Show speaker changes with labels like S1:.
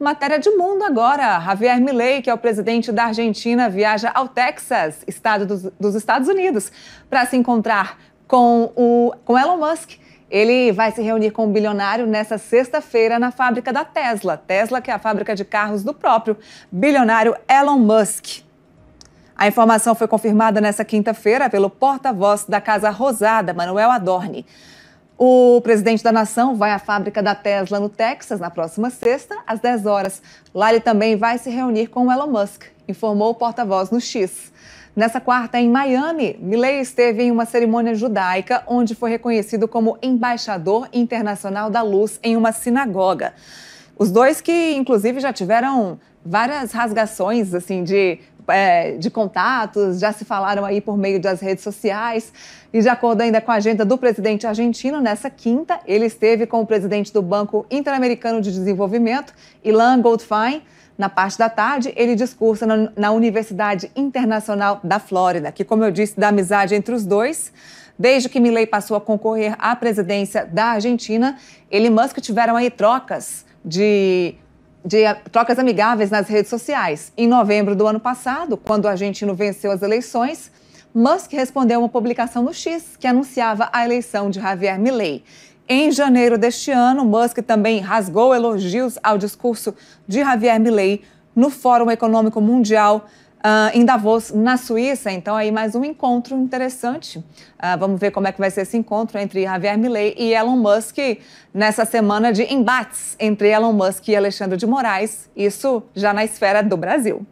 S1: Matéria de mundo agora. Javier Milei, que é o presidente da Argentina, viaja ao Texas, estado dos, dos Estados Unidos, para se encontrar com o com Elon Musk. Ele vai se reunir com o um bilionário nesta sexta-feira na fábrica da Tesla. Tesla, que é a fábrica de carros do próprio bilionário Elon Musk. A informação foi confirmada nesta quinta-feira pelo porta-voz da Casa Rosada, Manuel Adorni. O presidente da nação vai à fábrica da Tesla no Texas na próxima sexta, às 10 horas. Lá ele também vai se reunir com Elon Musk, informou o porta-voz no X. Nessa quarta, em Miami, Milley esteve em uma cerimônia judaica onde foi reconhecido como embaixador internacional da luz em uma sinagoga. Os dois que, inclusive, já tiveram várias rasgações assim de é, de contatos, já se falaram aí por meio das redes sociais. E de acordo ainda com a agenda do presidente argentino, nessa quinta, ele esteve com o presidente do Banco Interamericano de Desenvolvimento, Ilan Goldfein. Na parte da tarde, ele discursa na, na Universidade Internacional da Flórida, que, como eu disse, da amizade entre os dois. Desde que Milley passou a concorrer à presidência da Argentina, ele e Musk tiveram aí trocas de de eh, trocas amigáveis nas redes sociais. Em novembro do ano passado, quando o argentino venceu as eleições, Musk respondeu uma publicação no X que anunciava a eleição de Javier Milei. Em janeiro deste ano, Musk também rasgou elogios ao discurso de Javier Milei no Fórum Econômico Mundial Uh, em Davos, na Suíça, então aí mais um encontro interessante. Uh, vamos ver como é que vai ser esse encontro entre Javier Milei e Elon Musk nessa semana de embates entre Elon Musk e Alexandre de Moraes, isso já na esfera do Brasil.